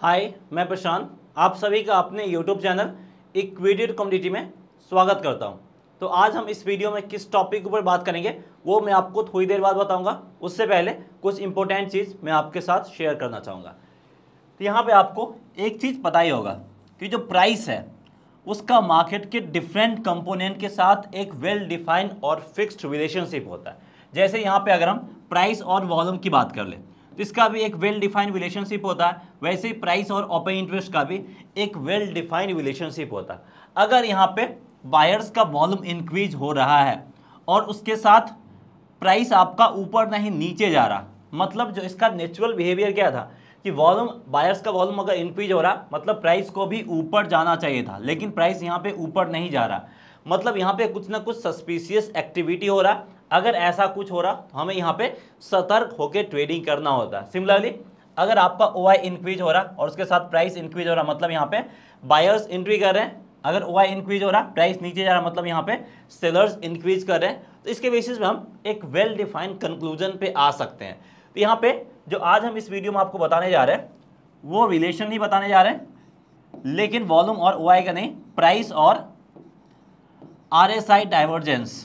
हाय मैं प्रशांत आप सभी का अपने यूट्यूब चैनल इक्विटेड कम्युनिटी में स्वागत करता हूं तो आज हम इस वीडियो में किस टॉपिक के ऊपर बात करेंगे वो मैं आपको थोड़ी देर बाद बताऊंगा उससे पहले कुछ इंपॉर्टेंट चीज़ मैं आपके साथ शेयर करना चाहूँगा तो यहाँ पर आपको एक चीज़ पता ही होगा कि जो प्राइस है उसका मार्केट के डिफरेंट कंपोनेंट के साथ एक वेल डिफाइंड और फिक्स्ड रिलेशनशिप होता है जैसे यहाँ पर अगर हम प्राइस और वॉल्यूम की बात कर लें तो इसका भी एक वेल डिफाइंड रिलेशनशिप होता है वैसे ही प्राइस और ओपन इंटरेस्ट का भी एक वेल डिफाइंड रिलेशनशिप होता है अगर यहाँ पे बायर्स का वॉल्यूम इंक्रीज हो रहा है और उसके साथ प्राइस आपका ऊपर नहीं नीचे जा रहा मतलब जो इसका नेचुरल बिहेवियर क्या था कि वॉल्यूम बायर्स का वॉल्यूम अगर इंक्रीज हो रहा मतलब प्राइस को भी ऊपर जाना चाहिए था लेकिन प्राइस यहाँ पर ऊपर नहीं जा रहा मतलब यहाँ पर कुछ ना कुछ सस्पिशियस एक्टिविटी हो रहा अगर ऐसा कुछ हो रहा तो हमें यहाँ पे सतर्क होकर ट्रेडिंग करना होता है सिमिलरली अगर आपका ओ आई इंक्रीज हो रहा और उसके साथ प्राइस इंक्रीज हो रहा मतलब यहाँ पे बायर्स इंट्री कर रहे हैं अगर ओ आई इंक्रीज हो रहा प्राइस नीचे जा रहा मतलब यहाँ पे सेलर्स इंक्रीज कर रहे हैं तो इसके बेसिस में हम एक वेल डिफाइंड कंक्लूजन पे आ सकते हैं तो यहाँ पे जो आज हम इस वीडियो में आपको बताने जा रहे हैं वो रिलेशन ही बताने जा रहे हैं लेकिन वॉल्यूम और ओ का नहीं प्राइस और आर एस आई डाइवर्जेंस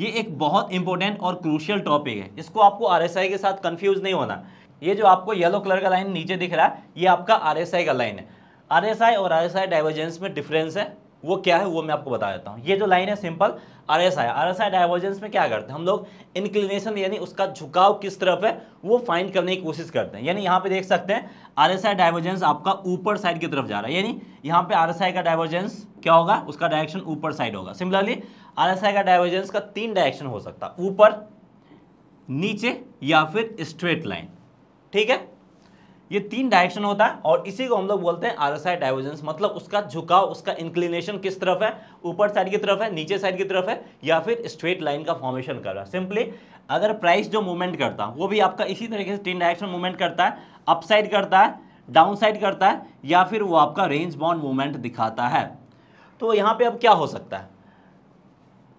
ये एक बहुत इंपॉर्टेंट और क्रूशियल टॉपिक है इसको आपको आर के साथ कन्फ्यूज नहीं होना ये जो आपको येलो कलर का लाइन नीचे दिख रहा है ये आपका आर का लाइन है आर और आरएसआई डाइवर्जेंस में डिफरेंस है वो क्या है वो मैं आपको बता देता हूँ ये जो लाइन है simple R S I R S I divergence में क्या करते हैं हम लोग इंक्लिनेशन यानी उसका झुकाव किस तरफ है वो फाइंड करने की कोशिश करते हैं यानी यहाँ पे देख सकते हैं आर एस आई डाइवर्जेंस आपका ऊपर साइड की तरफ जा रहा है यानी यहाँ पे आर एस आई का डाइवर्जेंस क्या होगा उसका डायरेक्शन ऊपर साइड होगा सिमिलरली आरएसआई का डाइवर्जेंस का तीन डायरेक्शन हो सकता ऊपर नीचे या फिर स्ट्रेट लाइन ठीक है ये तीन डायरेक्शन होता है और इसी को हम लोग बोलते हैं आरएसआई डाइवर्जेंस मतलब उसका झुकाव उसका इंक्लिनेशन किस तरफ है ऊपर साइड की तरफ है नीचे साइड की तरफ है या फिर स्ट्रेट लाइन का फॉर्मेशन कर रहा है सिंपली अगर प्राइस जो मूवमेंट करता है वो भी आपका इसी तरीके से तीन डायरेक्शन मूवमेंट करता है अपसाइड करता है डाउन साइड करता है या फिर वो आपका रेंज बाउंड मूवमेंट दिखाता है तो यहाँ पर अब क्या हो सकता है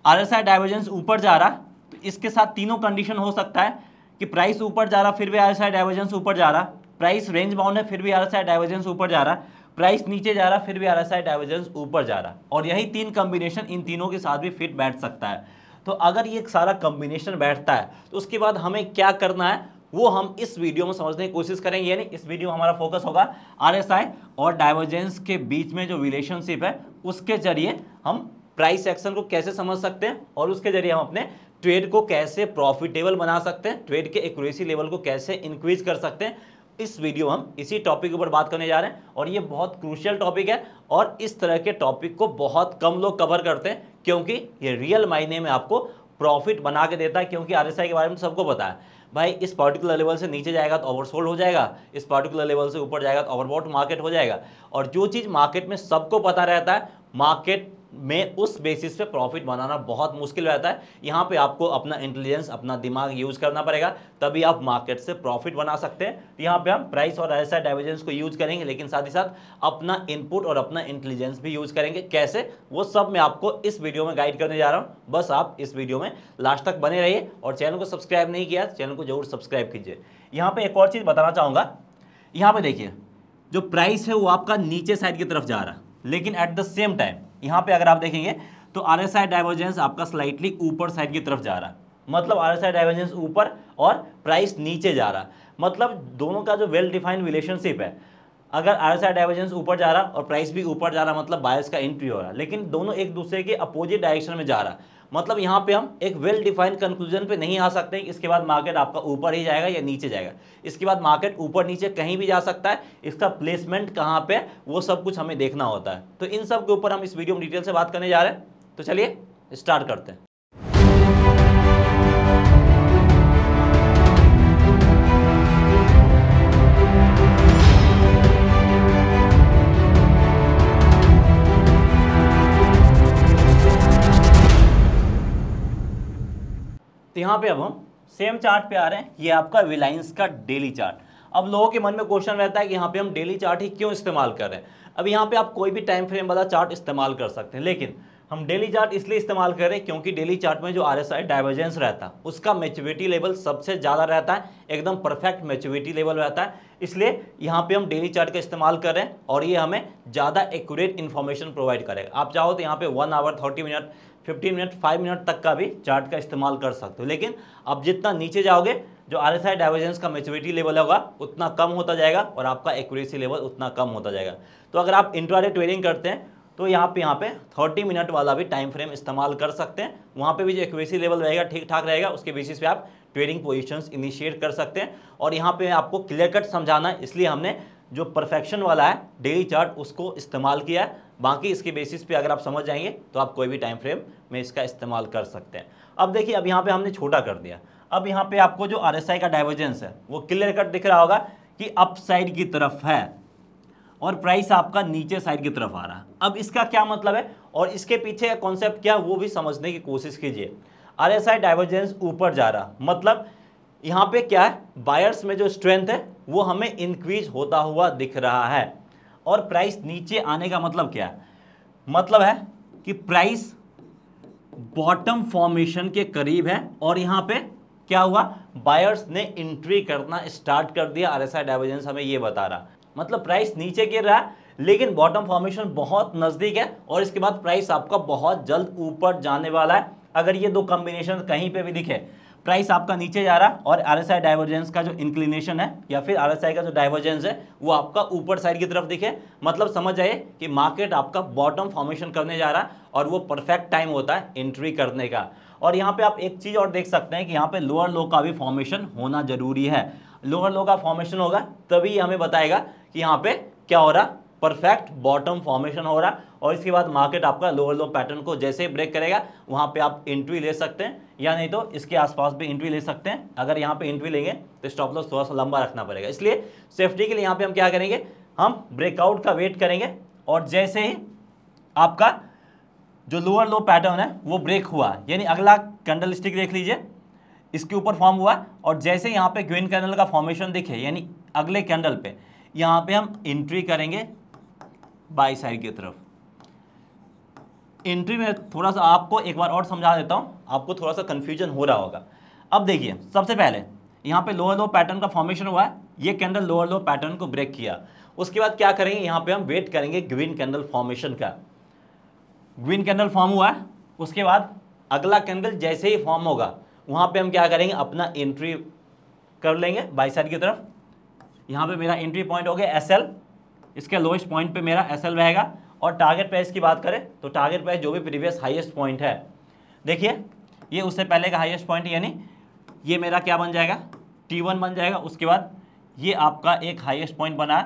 आर एस आई डाइवर्जेंस ऊपर जा रहा तो इसके साथ तीनों कंडीशन हो सकता है कि प्राइस ऊपर जा रहा फिर भी आर एस आई डाइवर्जेंस ऊपर जा रहा प्राइस रेंज बाउंड है फिर भी आर एस आई डाइवर्जेंस ऊपर जा रहा प्राइस नीचे जा रहा फिर भी आर एस आई डाइवर्जेंस ऊपर जा रहा और यही तीन कॉम्बिनेशन इन तीनों के साथ भी फिट बैठ सकता है तो अगर ये सारा कॉम्बिनेशन बैठता है तो उसके बाद हमें क्या करना है वो हम इस वीडियो में समझने की कोशिश करेंगे यानी इस वीडियो में हमारा फोकस होगा आरएसआई और डाइवर्जेंस के बीच में जो रिलेशनशिप है उसके जरिए हम प्राइस एक्शन को कैसे समझ सकते हैं और उसके जरिए हम अपने ट्रेड को कैसे प्रॉफिटेबल बना सकते हैं ट्रेड के एक्यूरेसी लेवल को कैसे इंक्रीज कर सकते हैं इस वीडियो हम इसी टॉपिक के ऊपर बात करने जा रहे हैं और ये बहुत क्रूशियल टॉपिक है और इस तरह के टॉपिक को बहुत कम लोग कवर करते हैं क्योंकि ये रियल मायने में आपको प्रॉफिट बना के देता है क्योंकि आर के बारे में सबको पता है भाई इस पर्टिकुलर लेवल से नीचे जाएगा तो ओवरसोल्ड हो जाएगा इस पर्टिकुलर लेवल से ऊपर जाएगा तो ओवरबॉट मार्केट हो जाएगा और जो चीज़ मार्केट में सबको पता रहता है मार्केट में उस बेसिस पे प्रॉफिट बनाना बहुत मुश्किल रहता है यहाँ पे आपको अपना इंटेलिजेंस अपना दिमाग यूज़ करना पड़ेगा तभी आप मार्केट से प्रॉफिट बना सकते हैं तो यहाँ पे हम प्राइस और ऐसा डाइवर्जेंस को यूज़ करेंगे लेकिन साथ ही साथ अपना इनपुट और अपना इंटेलिजेंस भी यूज़ करेंगे कैसे वो सब मैं आपको इस वीडियो में गाइड करने जा रहा हूँ बस आप इस वीडियो में लास्ट तक बने रहिए और चैनल को सब्सक्राइब नहीं किया चैनल को जरूर सब्सक्राइब कीजिए यहाँ पर एक और चीज़ बताना चाहूँगा यहाँ पर देखिए जो प्राइस है वो आपका नीचे साइड की तरफ जा रहा है लेकिन एट द सेम टाइम यहाँ पे अगर आप देखेंगे तो आर एस आई डाइवर्जेंस आपका स्लाइटली ऊपर साइड की तरफ जा रहा है मतलब आर एस आई डाइवर्जेंस ऊपर और प्राइस नीचे जा रहा मतलब दोनों का जो वेल डिफाइंड रिलेशनशिप है अगर आर एस आई डाइवर्जेंस ऊपर जा रहा और प्राइस भी ऊपर जा रहा मतलब बायस का एंट्री हो रहा लेकिन दोनों एक दूसरे के अपोजिट डायरेक्शन में जा रहा मतलब यहाँ पे हम एक वेल डिफाइंड कंक्लूजन पे नहीं आ सकते इसके बाद मार्केट आपका ऊपर ही जाएगा या नीचे जाएगा इसके बाद मार्केट ऊपर नीचे कहीं भी जा सकता है इसका प्लेसमेंट कहाँ पे वो सब कुछ हमें देखना होता है तो इन सब के ऊपर हम इस वीडियो में डिटेल से बात करने जा रहे हैं तो चलिए स्टार्ट करते हैं तो यहाँ पे अब हम सेम चार्ट पे आ रहे हैं ये आपका रिलायंस का डेली चार्ट अब लोगों के मन में क्वेश्चन रहता है कि यहाँ पे हम डेली चार्ट ही क्यों इस्तेमाल कर रहे हैं अब यहाँ पे आप कोई भी टाइम फ्रेम वाला चार्ट इस्तेमाल कर सकते हैं लेकिन हम डेली चार्ट इसलिए इस्तेमाल कर रहे हैं क्योंकि डेली चार्ट में जो आर एस आई डाइवर्जेंस रहता है उसका मेच्योरिटी लेवल सबसे ज़्यादा रहता है एकदम परफेक्ट मेच्योरिटी लेवल रहता है इसलिए यहाँ पर हम डेली चार्ट का इस्तेमाल कर रहे हैं और ये हमें ज़्यादा एक्यूरेट इन्फॉर्मेशन प्रोवाइड करेगा आप चाहो तो यहाँ पर one hour thirty minute 15 minute 5 minute तक का भी चार्ट का इस्तेमाल कर सकते हो लेकिन अब जितना नीचे जाओगे जो आर एस आई डाइवर्जेंस का मेच्योरिटी लेवल होगा उतना कम होता जाएगा और आपका एक्यूरेसी लेवल उतना कम होता जाएगा तो अगर आप इंट्राडे ट्रेडिंग करते हैं तो यहाँ पे यहाँ पे 30 मिनट वाला भी टाइम फ्रेम इस्तेमाल कर सकते हैं वहाँ पे भी जो एक्यूरेसी लेवल रहेगा ठीक ठाक रहेगा उसके बेसिस पे आप ट्रेडिंग पोजिशन इनिशिएट कर सकते हैं और यहाँ पर आपको क्लियर कट समझाना है इसलिए हमने जो परफेक्शन वाला है डेली चार्ट उसको इस्तेमाल किया है बाकी इसके बेसिस पे अगर आप समझ जाएंगे तो आप कोई भी टाइम फ्रेम में इसका इस्तेमाल कर सकते हैं अब देखिए अब यहाँ पे हमने छोटा कर दिया अब यहाँ पे आपको जो आर का डाइवर्जेंस है वो क्लियर कट दिख रहा होगा कि अप साइड की तरफ है और प्राइस आपका नीचे साइड की तरफ आ रहा है अब इसका क्या मतलब है और इसके पीछे कॉन्सेप्ट क्या वो भी समझने की कोशिश कीजिए आर एस आई डाइवर्जेंस ऊपर जा रहा मतलब यहाँ पे क्या है बायर्स में जो स्ट्रेंथ है वो हमें इंक्रीज होता हुआ दिख रहा है और प्राइस नीचे आने का मतलब क्या है मतलब है कि प्राइस बॉटम फॉर्मेशन के करीब है और यहाँ पे क्या हुआ बायर्स ने एंट्री करना स्टार्ट कर दिया आर एस आई डाइवर्जेंस हमें ये बता रहा मतलब प्राइस नीचे गिर रहा है लेकिन बॉटम फॉर्मेशन बहुत नज़दीक है और इसके बाद प्राइस आपका बहुत जल्द ऊपर जाने वाला है अगर ये दो कॉम्बिनेशन कहीं पे भी दिखे प्राइस आपका नीचे जा रहा और आर डाइवर्जेंस का जो इंक्लिनेशन है या फिर आर का जो डाइवर्जेंस है वो आपका ऊपर साइड की तरफ दिखे मतलब समझ आइए कि मार्केट आपका बॉटम फॉर्मेशन करने जा रहा है और वो परफेक्ट टाइम होता है एंट्री करने का और यहाँ पे आप एक चीज़ और देख सकते हैं कि यहाँ पे लोअर लो का भी फॉर्मेशन होना जरूरी है लोअर लो का फॉर्मेशन होगा तभी हमें बताएगा कि यहाँ पे क्या हो रहा परफेक्ट बॉटम फॉर्मेशन हो रहा है और इसके बाद मार्केट आपका लोअर लो पैटर्न को जैसे ही ब्रेक करेगा वहाँ पे आप इंट्री ले सकते हैं या नहीं तो इसके आसपास भी इंट्री ले सकते हैं अगर यहाँ पे इंट्री लेंगे तो स्टॉप लॉस थोड़ा सा लंबा रखना पड़ेगा इसलिए सेफ्टी के लिए यहाँ पर हम क्या करेंगे हम ब्रेकआउट का वेट करेंगे और जैसे ही आपका जो लोअर लो पैटर्न है वो ब्रेक हुआ यानी अगला कैंडल स्टिक देख लीजिए इसके ऊपर फॉर्म हुआ और जैसे यहाँ पे ग्रीन कैंडल का फॉर्मेशन दिखे यानी अगले कैंडल पे यहाँ पे हम इंट्री करेंगे बाई साइड की तरफ एंट्री में थोड़ा सा आपको एक बार और समझा देता हूँ आपको थोड़ा सा कन्फ्यूजन हो रहा होगा अब देखिए सबसे पहले यहाँ पे लोअर लो पैटर्न का फॉर्मेशन हुआ है ये कैंडल लोअर लो पैटर्न को ब्रेक किया उसके बाद क्या करेंगे यहाँ पे हम वेट करेंगे ग्रीन कैंडल फॉर्मेशन का ग्रीन कैंडल फॉर्म हुआ है उसके बाद अगला कैंडल जैसे ही फॉर्म होगा वहाँ पे हम क्या करेंगे अपना एंट्री कर लेंगे बाई साइड की तरफ यहाँ पे मेरा एंट्री पॉइंट हो गया एस एल इसके लोएस्ट पॉइंट पे मेरा एस रहेगा और टारगेट प्राइस की बात करें तो टारगेट प्राइस जो भी प्रीवियस हाईएस्ट पॉइंट है देखिए ये उससे पहले का हाईएस्ट पॉइंट यानी ये मेरा क्या बन जाएगा टी वन बन जाएगा उसके बाद ये आपका एक हाईएस्ट पॉइंट बना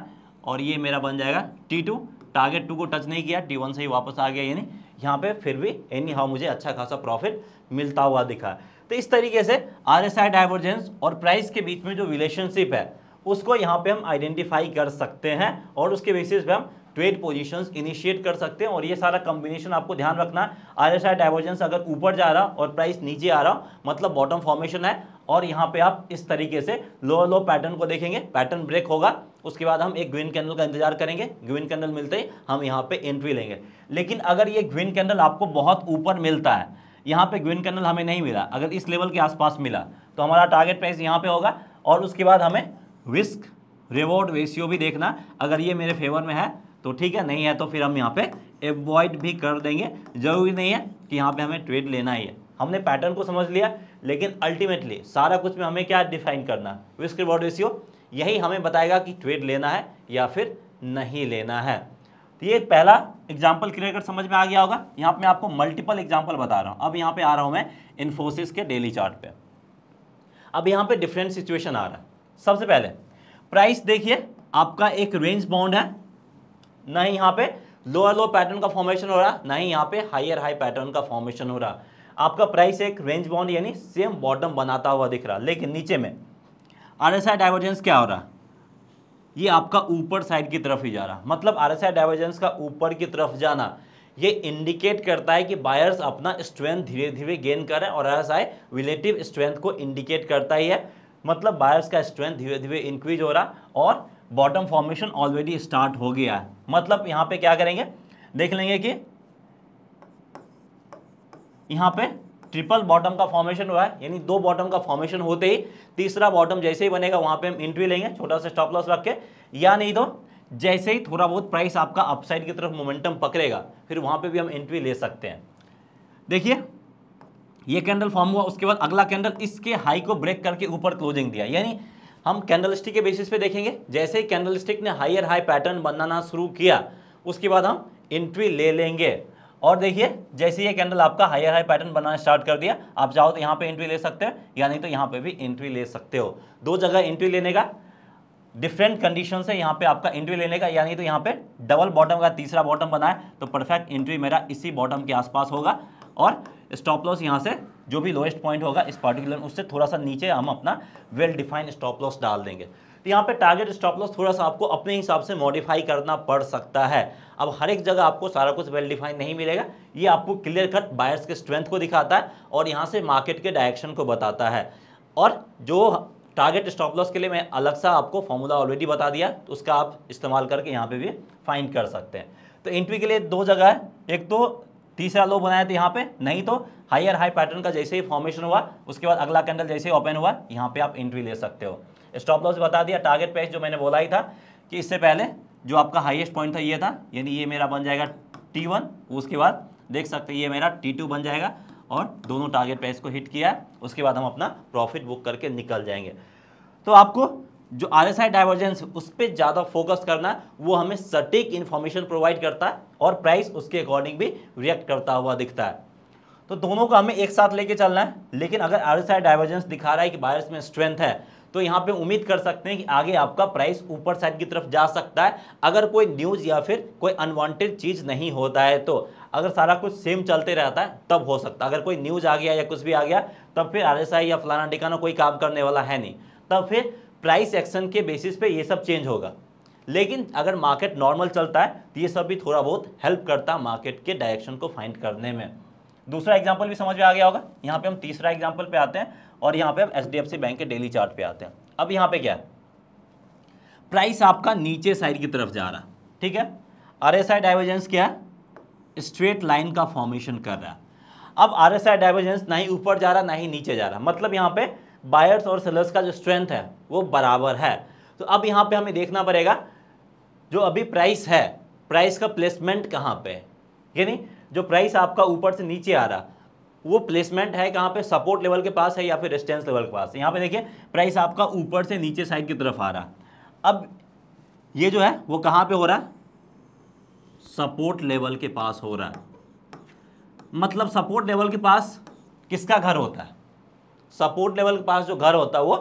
और ये मेरा बन जाएगा टी टू टारगेट टू को टच नहीं किया टी वन से ही वापस आ गया यानी यहाँ पर फिर भी एनी हाउ मुझे अच्छा खासा प्रॉफिट मिलता हुआ दिखा तो इस तरीके से आर एस आई डाइवर्जेंस और प्राइस के बीच में जो रिलेशनशिप है उसको यहाँ पे हम आइडेंटिफाई कर सकते हैं और उसके बेसिस पे हम ट्रेड पोजीशंस इनिशिएट कर सकते हैं और ये सारा कॉम्बिनेशन आपको ध्यान रखना है आई डाइवर्जेंस अगर ऊपर जा रहा और प्राइस नीचे आ रहा मतलब बॉटम फॉर्मेशन है और यहाँ पे आप इस तरीके से लो लो पैटर्न को देखेंगे पैटर्न ब्रेक होगा उसके बाद हम एक ग्रीन कैंडल का इंतजार करेंगे ग्रीन कैंडल मिलते ही हम यहाँ पे एंट्री लेंगे लेकिन अगर ये ग्रीन कैंडल आपको बहुत ऊपर मिलता है यहाँ पे ग्रीन कैंडल हमें नहीं मिला अगर इस लेवल के आसपास मिला तो हमारा टारगेट प्राइस यहाँ पे होगा और उसके बाद हमें रिस्क रिवॉर्ड रेशियो भी देखना अगर ये मेरे फेवर में है तो ठीक है नहीं है तो फिर हम यहाँ पे एवॉइड भी कर देंगे जरूरी नहीं है कि यहाँ पे हमें ट्रेड लेना ही है हमने पैटर्न को समझ लिया लेकिन अल्टीमेटली सारा कुछ में हमें क्या डिफाइन करना रिस्क रिवॉर्ड रेशियो यही हमें बताएगा कि ट्रेड लेना है या फिर नहीं लेना है तो ये पहला एग्जाम्पल क्लियर कर समझ में आ गया होगा यहाँ पर मैं आपको मल्टीपल एग्जाम्पल बता रहा हूँ अब यहाँ पर आ रहा हूँ मैं इन्फोसिस के डेली चार्ट अब यहाँ पे डिफरेंट सिचुएशन आ रहा है सबसे पहले प्राइस देखिए आपका एक रेंज बाउंड है ना ही यहाँ पे लोअर लो पैटर्न का फॉर्मेशन हो रहा ना ही यहाँ पे हायर हाई पैटर्न का फॉर्मेशन हो रहा आपका प्राइस एक रेंज बाउंड यानी सेम बॉटम बनाता हुआ दिख रहा लेकिन नीचे में आर एस आई डाइवर्जेंस क्या हो रहा ये आपका ऊपर साइड की तरफ ही जा रहा मतलब आर एस आई डाइवर्जेंस का ऊपर की तरफ जाना ये इंडिकेट करता है कि बायर्स अपना स्ट्रेंथ धीरे धीरे गेन करें और R S I relative strength को इंडिकेट करता ही है मतलब बायर्स का स्ट्रेंथ धीरे धीरे इंक्रीज हो रहा और बॉटम फॉर्मेशन ऑलरेडी स्टार्ट हो गया है मतलब यहाँ पे क्या करेंगे देख लेंगे कि यहाँ पे ट्रिपल बॉटम का फॉर्मेशन हुआ है यानी दो बॉटम का फॉर्मेशन होते ही तीसरा बॉटम जैसे ही बनेगा वहाँ पे हम एंट्री लेंगे छोटा सा स्टॉप लॉस रख के या नहीं तो जैसे ही थोड़ा बहुत प्राइस आपका अपसाइड की तरफ मोमेंटम पकड़ेगा फिर वहाँ पे भी हम एंट्री ले सकते हैं देखिए ये कैंडल फॉर्म हुआ उसके बाद अगला कैंडल इसके हाई को ब्रेक करके ऊपर क्लोजिंग दिया यानी हम कैंडल के बेसिस पे देखेंगे जैसे ही कैंडल ने हाइयर हाई पैटर्न बनाना शुरू किया उसके बाद हम एंट्री ले लेंगे और देखिए जैसे ये कैंडल आपका हाई हाई पैटर्न बनाना स्टार्ट कर दिया आप चाहो तो यहाँ पे एंट्री ले सकते हो या नहीं तो यहाँ पे भी एंट्री ले सकते हो दो जगह एंट्री लेने का डिफरेंट कंडीशन से यहाँ पे आपका एंट्री लेने का यानी तो यहाँ पे डबल बॉटम का तीसरा बॉटम बनाए तो परफेक्ट एंट्री मेरा इसी बॉटम के आसपास होगा और स्टॉप लॉस यहाँ से जो भी लोएस्ट पॉइंट होगा इस पर्टिकुलर उससे थोड़ा सा नीचे हम अपना वेल डिफाइंड स्टॉप लॉस डाल देंगे तो यहाँ पे टारगेट स्टॉप लॉस थोड़ा सा आपको अपने हिसाब से मॉडिफाई करना पड़ सकता है अब हर एक जगह आपको सारा कुछ वेल डिफाइंड नहीं मिलेगा ये आपको क्लियर कट बायर्स के स्ट्रेंथ को दिखाता है और यहाँ से मार्केट के डायरेक्शन को बताता है और जो टारगेट स्टॉप लॉस के लिए मैं अलग सा आपको फॉर्मूला ऑलरेडी बता दिया तो उसका आप इस्तेमाल करके यहाँ पर भी फाइंड कर सकते हैं तो इंट्री के लिए दो जगह है एक तो तीसरा लो बनाया था यहाँ पे नहीं तो हायर हाई पैटर्न का जैसे ही फॉर्मेशन हुआ उसके बाद अगला कैंडल जैसे ही ओपन हुआ यहाँ पे आप एंट्री ले सकते हो स्टॉप लॉस बता दिया टारगेट प्राइस जो मैंने बोला ही था कि इससे पहले जो आपका हाईएस्ट पॉइंट था ये था यानी ये मेरा बन जाएगा टी वन उसके बाद देख सकते हैं ये मेरा टी टू बन जाएगा और दोनों टारगेट प्राइस को हिट किया उसके बाद हम अपना प्रॉफिट बुक करके निकल जाएंगे तो आपको जो आर एस आई डाइवर्जेंस उस पर ज़्यादा फोकस करना वो हमें सटीक इन्फॉर्मेशन प्रोवाइड करता है और प्राइस उसके अकॉर्डिंग भी रिएक्ट करता हुआ दिखता है तो दोनों का हमें एक साथ लेके चलना है लेकिन अगर आर एस आई डाइवर्जेंस दिखा रहा है कि बायर्स में स्ट्रेंथ है तो यहाँ पे उम्मीद कर सकते हैं कि आगे आपका प्राइस ऊपर साइड की तरफ जा सकता है अगर कोई न्यूज़ या फिर कोई अनवांटेड चीज़ नहीं होता है तो अगर सारा कुछ सेम चलते रहता है तब हो सकता है अगर कोई न्यूज़ आ गया या कुछ भी आ गया तब फिर आई या फलाना डिकाना कोई काम करने वाला है नहीं तब फिर प्राइस एक्शन के बेसिस पे ये सब चेंज होगा लेकिन अगर मार्केट नॉर्मल चलता है तो ये सब भी थोड़ा बहुत हेल्प करता है मार्केट के डायरेक्शन को फाइंड करने में दूसरा एग्जाम्पल भी समझ में आ गया होगा यहाँ पे हम तीसरा एग्जाम्पल पे आते हैं और यहाँ पे हम एच बैंक के डेली चार्ट पे आते हैं अब यहाँ पे क्या है प्राइस आपका नीचे साइड की तरफ जा रहा है ठीक है आर एस आई डाइवर्जेंस क्या है स्ट्रेट लाइन का फॉर्मेशन कर रहा है अब आर एस आई डाइवर्जेंस ना ही ऊपर जा रहा ना ही नीचे जा रहा मतलब यहाँ पे बायर्स और सेलर्स का जो स्ट्रेंथ है वो बराबर है तो अब यहाँ पे हमें देखना पड़ेगा जो अभी प्राइस है प्राइस का प्लेसमेंट कहाँ पे यानी जो प्राइस आपका ऊपर से नीचे आ रहा वो प्लेसमेंट है कहाँ पे सपोर्ट लेवल के पास है या फिर रेस्टेंस लेवल के पास यहाँ पे देखिए प्राइस आपका ऊपर से नीचे साइड की तरफ आ रहा अब ये जो है वो कहाँ पे हो रहा है सपोर्ट लेवल के पास हो रहा है मतलब सपोर्ट लेवल के पास किसका घर होता है सपोर्ट लेवल के पास जो घर होता है वो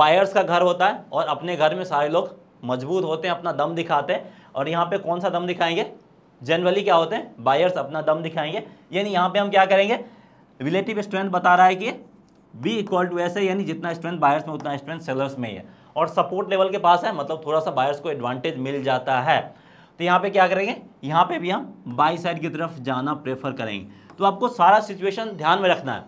बायर्स का घर होता है और अपने घर में सारे लोग मजबूत होते हैं अपना दम दिखाते हैं और यहाँ पे कौन सा दम दिखाएंगे जनरली क्या होते हैं बायर्स अपना दम दिखाएंगे यानी यहाँ पे हम क्या करेंगे रिलेटिव स्ट्रेंथ बता रहा है कि बी इक्वल टू ऐसे यानी जितना स्ट्रेंथ बायर्स में उतना स्ट्रेंथ सेलर्स में ही है और सपोर्ट लेवल के पास है मतलब थोड़ा सा बायर्स को एडवांटेज मिल जाता है तो यहाँ पे क्या करेंगे यहाँ पे भी हम बाई साइड की तरफ जाना प्रेफर करेंगे तो आपको सारा सिचुएशन ध्यान में रखना है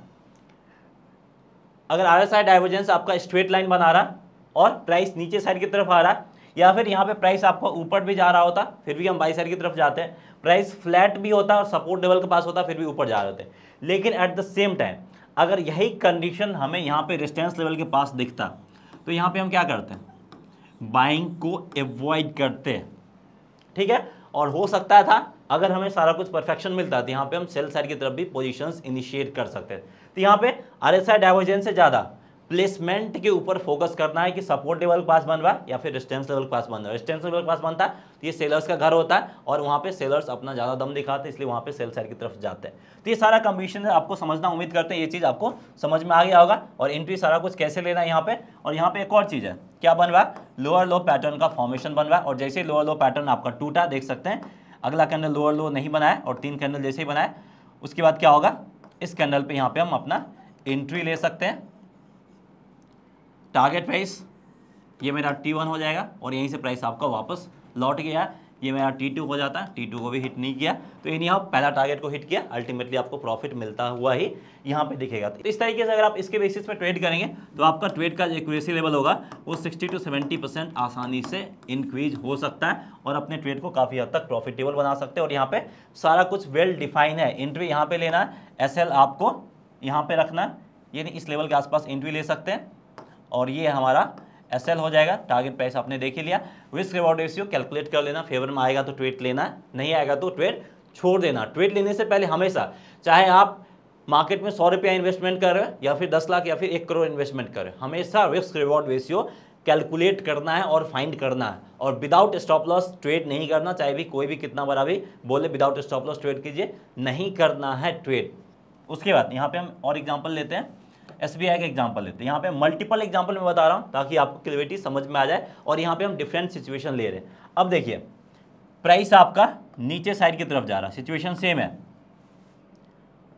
अगर आर एस आई डाइवर्जेंस आपका स्ट्रेट लाइन बना रहा और प्राइस नीचे साइड की तरफ आ रहा या फिर यहाँ पे प्राइस आपका ऊपर भी जा रहा होता फिर भी हम बाई साइड की तरफ जाते हैं प्राइस फ्लैट भी होता और सपोर्ट लेवल के पास होता फिर भी ऊपर जा रहे होते लेकिन एट द सेम टाइम अगर यही कंडीशन हमें यहाँ पे रिस्टेंस लेवल के पास दिखता तो यहाँ पे हम क्या करते हैं बाइंग को एवॉइड करते ठीक है और हो सकता था अगर हमें सारा कुछ परफेक्शन मिलता तो यहाँ पर हम सेल साइड की तरफ भी पोजिशन इनिशिएट कर सकते हैं तो यहाँ पे आर एस डाइवर्जेंस से ज़्यादा प्लेसमेंट के ऊपर फोकस करना है कि सपोर्ट लेवल के पास बन रहा है या फिर रिस्टेंस लेवल के पास बन रहा है लेवल के पास बनता है तो ये सेलर्स का घर होता है और वहाँ पे सेलर्स अपना ज़्यादा दम दिखाते हैं इसलिए वहाँ पे सेल साइड की तरफ जाते हैं तो ये सारा कंपटीशन है आपको समझना उम्मीद करते हैं ये चीज़ आपको समझ में आ गया होगा और एंट्री सारा कुछ कैसे लेना है यहाँ पे और यहाँ पे एक और चीज़ है क्या बन रहा है लोअर लो पैटर्न का फॉर्मेशन बन रहा है और जैसे ही लोअर लो पैटर्न आपका टूटा देख सकते हैं अगला कैंडल लोअर लो नहीं बनाया और तीन कैंडल जैसे ही बनाए उसके बाद क्या होगा इस कैंडल पे यहाँ पे हम अपना एंट्री ले सकते हैं टारगेट प्राइस ये मेरा टी वन हो जाएगा और यहीं से प्राइस आपका वापस लौट गया है ये मेरा टी टू हो जाता है टी टू को भी हिट नहीं किया तो इन यहाँ पहला टारगेट को हिट किया अल्टीमेटली आपको प्रॉफिट मिलता हुआ ही यहाँ पे दिखेगा तो इस तरीके से अगर आप इसके बेसिस पे ट्रेड करेंगे तो आपका ट्रेड का जो एक्यूरेसी लेवल होगा वो 60 टू 70 परसेंट आसानी से इंक्रीज हो सकता है और अपने ट्रेड को काफ़ी हद तक प्रॉफिटेबल बना सकते हैं और यहाँ पे सारा कुछ वेल डिफाइन है एंट्री यहाँ पे लेना है एस आपको यहाँ पे रखना है यानी इस लेवल के आसपास एंट्री ले सकते हैं और ये हमारा एस हो जाएगा टारगेट प्राइस आपने देख ही लिया रिस्क रिवॉर्ड रेशियो कैलकुलेट कर लेना फेवर में आएगा तो ट्वेट लेना नहीं आएगा तो ट्रेड छोड़ देना ट्वेट लेने से पहले हमेशा चाहे आप मार्केट में सौ रुपया इन्वेस्टमेंट कर रहे या फिर दस लाख या फिर एक करोड़ इन्वेस्टमेंट कर रहे हमेशा रिस्क रिवॉर्ड रेशियो कैलकुलेट करना है और फाइंड करना है और विदाउट स्टॉप लॉस ट्रेड नहीं करना चाहे भी कोई भी कितना बड़ा भी बोले विदाउट स्टॉप लॉस ट्रेड कीजिए नहीं करना है ट्रेड उसके बाद यहाँ पे हम और एग्जांपल लेते हैं एस का एग्जाम्पल लेते हैं यहाँ पे मल्टीपल एग्जाम्पल मैं बता रहा हूँ ताकि आपको क्लियरिटी समझ में आ जाए और यहाँ पे हम डिफरेंट सिचुएशन ले रहे हैं अब देखिए प्राइस आपका नीचे साइड की तरफ जा रहा है सिचुएशन सेम है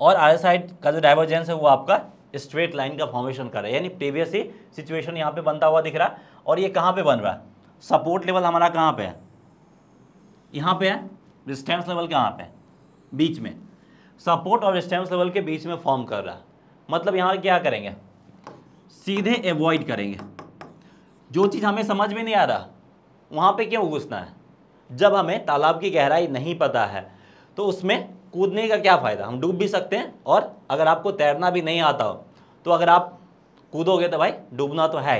और आधे साइड का जो डाइवर्जेंस है वो आपका स्ट्रेट लाइन का फॉर्मेशन कर रहा है यानी प्रीवियस ही सिचुएशन यहाँ पे बनता हुआ दिख रहा है और ये कहाँ पे बन रहा है सपोर्ट लेवल हमारा कहाँ पे है यहाँ पे है रिस्टेंस लेवल कहाँ पे है बीच में सपोर्ट और रिस्टेंस लेवल के बीच में फॉर्म कर रहा है मतलब यहाँ क्या करेंगे सीधे एवॉइड करेंगे जो चीज़ हमें समझ में नहीं आ रहा वहाँ पे क्यों घुसना है जब हमें तालाब की गहराई नहीं पता है तो उसमें कूदने का क्या फ़ायदा हम डूब भी सकते हैं और अगर आपको तैरना भी नहीं आता हो तो अगर आप कूदोगे तो भाई डूबना तो है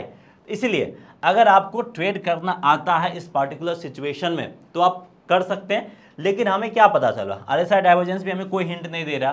इसीलिए अगर आपको ट्रेड करना आता है इस पार्टिकुलर सिचुएशन में तो आप कर सकते हैं लेकिन हमें क्या पता चला अरे सर डाइवर्जेंस भी हमें कोई हिंट नहीं दे रहा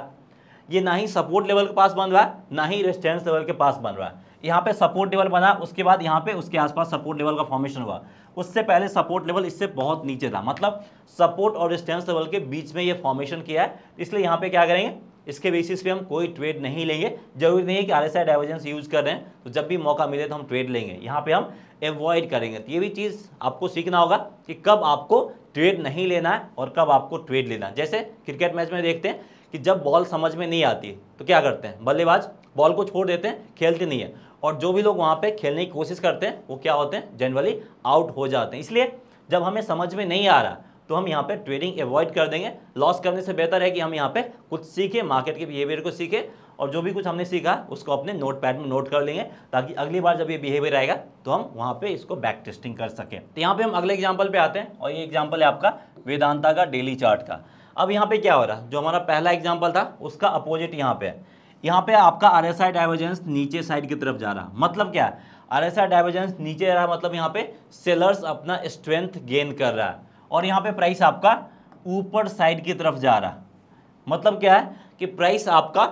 ये ना ही सपोर्ट लेवल के पास बन रहा है ना ही रेस्टेंस लेवल के पास बन रहा है यहाँ पे सपोर्ट लेवल बना उसके बाद यहाँ पे उसके आसपास सपोर्ट लेवल का फॉर्मेशन हुआ उससे पहले सपोर्ट लेवल इससे बहुत नीचे था मतलब सपोर्ट और रेस्टेंस लेवल के बीच में ये फॉर्मेशन किया है इसलिए यहाँ पे क्या करेंगे इसके बेसिस पे हम कोई ट्रेड नहीं लेंगे जरूरी नहीं है कि आर एस डाइवर्जेंस यूज कर रहे हैं तो जब भी मौका मिले तो हम ट्रेड लेंगे यहाँ पे हम एवॉइड करेंगे तो ये भी चीज़ आपको सीखना होगा कि कब आपको ट्रेड नहीं लेना है और कब आपको ट्रेड लेना है जैसे क्रिकेट मैच में देखते हैं कि जब बॉल समझ में नहीं आती तो क्या करते हैं बल्लेबाज बॉल को छोड़ देते हैं खेलते नहीं है और जो भी लोग वहाँ पे खेलने की कोशिश करते हैं वो क्या होते हैं जनरली आउट हो जाते हैं इसलिए जब हमें समझ में नहीं आ रहा तो हम यहाँ पे ट्रेडिंग अवॉइड कर देंगे लॉस करने से बेहतर है कि हम यहाँ पे कुछ सीखें मार्केट के बिहेवियर को सीखें और जो भी कुछ हमने सीखा उसको अपने नोट पैड में नोट कर लेंगे ताकि अगली बार जब ये बिहेवियर आएगा तो हम वहाँ पे इसको बैक टेस्टिंग कर सकें तो यहाँ पे हम अगले एग्जाम्पल पे आते हैं और ये एग्जाम्पल है आपका वेदांता का डेली चार्ट का अब यहाँ पे क्या हो रहा है जो हमारा पहला एग्जाम्पल था उसका अपोजिट यहाँ पे है यहाँ पे आपका आर एस आई डाइवर्जेंस नीचे साइड की तरफ जा रहा मतलब क्या है आर एस आई डाइवर्जेंस नीचे रहा मतलब यहाँ पे सेलर्स अपना स्ट्रेंथ गेन कर रहा है और यहाँ पे प्राइस आपका ऊपर साइड की तरफ जा रहा मतलब क्या है कि प्राइस आपका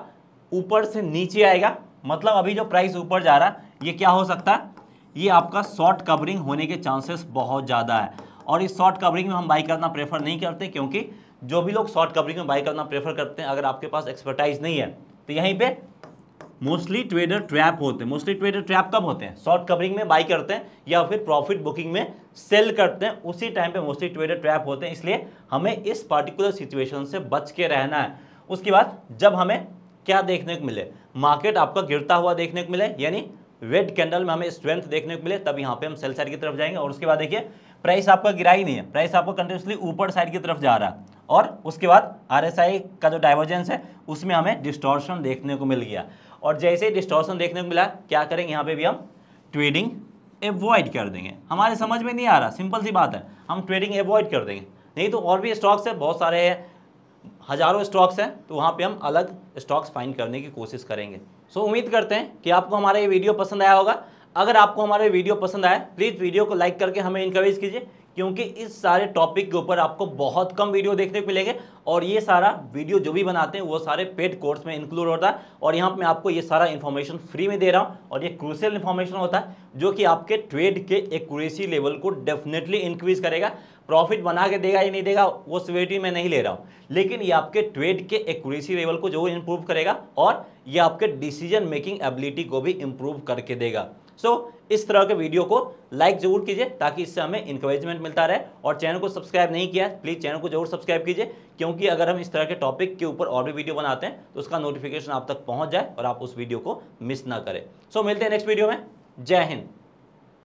ऊपर से नीचे आएगा मतलब अभी जो प्राइस ऊपर जा रहा ये क्या हो सकता है ये आपका शॉर्ट कवरिंग होने के चांसेस बहुत ज़्यादा है और इस शॉर्ट कवरिंग में हम बाई करना प्रेफर नहीं करते क्योंकि जो भी लोग शॉर्ट कवरिंग में बाई करना प्रेफर करते हैं अगर आपके पास एक्सपर्टाइज नहीं है तो यहीं पे मोस्टली ट्रेडर ट्रैप होते हैं मोस्टली ट्रेडर ट्रैप कब होते हैं शॉर्ट कवरिंग में बाई करते हैं या फिर प्रॉफिट बुकिंग में सेल करते हैं उसी टाइम पे मोस्टली ट्रेडर ट्रैप होते हैं इसलिए हमें इस पर्टिकुलर सिचुएशन से बच के रहना है उसके बाद जब हमें क्या देखने को मिले मार्केट आपका गिरता हुआ देखने को मिले यानी रेड कैंडल में हमें स्ट्रेंथ देखने को मिले तब यहाँ पे हम सेल साइड की तरफ जाएंगे और उसके बाद देखिए प्राइस आपका गिरा ही नहीं है प्राइस आपका कंटिन्यूसली ऊपर साइड की तरफ जा रहा है और उसके बाद आर का जो डाइवर्जेंस है उसमें हमें डिस्टॉर्शन देखने को मिल गया और जैसे ही डिस्टॉर्शन देखने को मिला क्या करेंगे यहाँ पे भी हम ट्रेडिंग एवॉइड कर देंगे हमारे समझ में नहीं आ रहा सिंपल सी बात है हम ट्रेडिंग एवॉइड कर देंगे नहीं तो और भी स्टॉक्स है बहुत सारे हैं हज़ारों स्टॉक्स हैं तो वहाँ पे हम अलग स्टॉक्स फाइंड करने की कोशिश करेंगे सो so, उम्मीद करते हैं कि आपको हमारा ये वीडियो पसंद आया होगा अगर आपको हमारे वीडियो पसंद आए प्लीज़ वीडियो को लाइक करके हमें इंकरेज कीजिए क्योंकि इस सारे टॉपिक के ऊपर आपको बहुत कम वीडियो देखने को मिलेंगे और ये सारा वीडियो जो भी बनाते हैं वो सारे पेड कोर्स में इंक्लूड होता है और यहाँ मैं आपको ये सारा इन्फॉर्मेशन फ्री में दे रहा हूँ और ये क्रूशियल इन्फॉर्मेशन होता है जो कि आपके ट्रेड के एक्यूरेसी लेवल को डेफिनेटली इंक्रीज करेगा प्रॉफिट बना के देगा या नहीं देगा वो सिवेरिटी मैं नहीं ले रहा हूँ लेकिन ये आपके ट्रेड के एक्यूरेसी लेवल को जो इंप्रूव करेगा और ये आपके डिसीजन मेकिंग एबिलिटी को भी इंप्रूव करके देगा सो इस तरह के वीडियो को लाइक जरूर कीजिए ताकि इससे हमें इंकरेजमेंट मिलता रहे और चैनल को सब्सक्राइब नहीं किया है प्लीज़ चैनल को जरूर सब्सक्राइब कीजिए क्योंकि अगर हम इस तरह के टॉपिक के ऊपर और भी वीडियो बनाते हैं तो उसका नोटिफिकेशन आप तक पहुँच जाए और आप उस वीडियो को मिस ना करें सो मिलते हैं नेक्स्ट वीडियो में जय हिंद